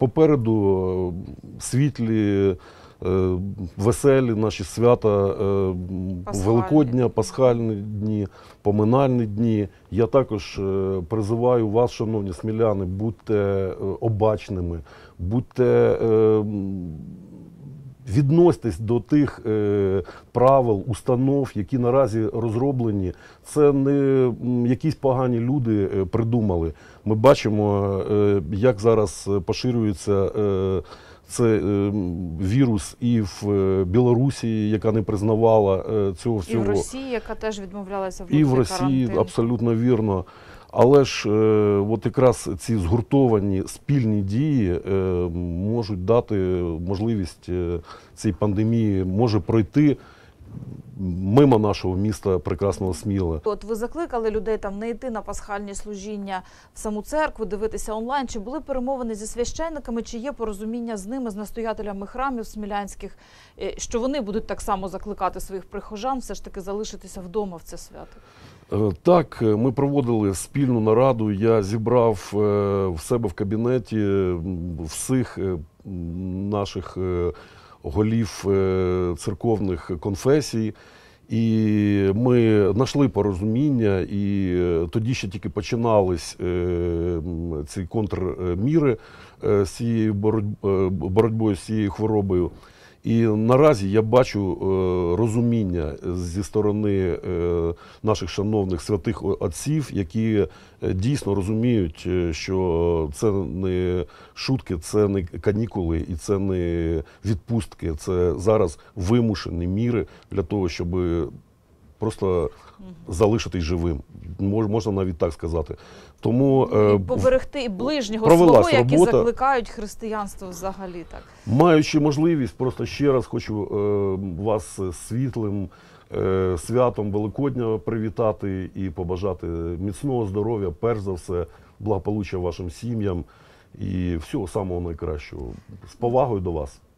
Попереду е, світлі, е, веселі наші свята, е, пасхальні. Великодня, пасхальні дні, поминальні дні. Я також призиваю вас, шановні сміляни, будьте обачними, будьте. Відноситись до тих е, правил, установ, які наразі розроблені. Це не якісь погані люди е, придумали. Ми бачимо, е, як зараз поширюється. Е, це е, вірус і в е, Білорусі, яка не признавала е, цього всього. І в Росії, яка теж відмовлялася в і в Росії, карантин. абсолютно вірно. Але ж от якраз ці згуртовані спільні дії можуть дати можливість цій пандемії може пройти мимо нашого міста прекрасного сміла. От ви закликали людей там не йти на пасхальні служіння в саму церкву, дивитися онлайн. Чи були перемовини зі священниками? Чи є порозуміння з ними, з настоятелями храмів смілянських, е, що вони будуть так само закликати своїх прихожан, все ж таки залишитися вдома в це свято? Е, так, е, ми проводили спільну нараду. Я зібрав в себе в кабінеті всіх наших голів е, церковних конфесій. І ми знайшли порозуміння, і е, тоді ще тільки починались е, ці контрміри з цією боротьбою з цією хворобою. І наразі я бачу е, розуміння зі сторони е, наших шановних святих отців, які е, дійсно розуміють, що це не шутки, це не канікули і це не відпустки. Це зараз вимушені міри для того, щоб просто залишитись живим. Мож, можна навіть так сказати. Тому е, і поберегти і ближнього свого, які робота. закликають християнство взагалі так. Маючи можливість, просто ще раз хочу е, вас світлим. Е, святом Великодня привітати і побажати міцного здоров'я, перш за все, благополуччя вашим сім'ям і всього самого найкращого з повагою до вас.